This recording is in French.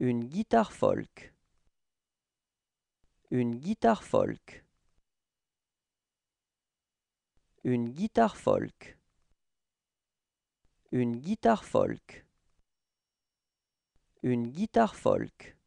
Une guitare folk. Une guitare folk. Une guitare folk. Une guitare folk. Une guitare folk.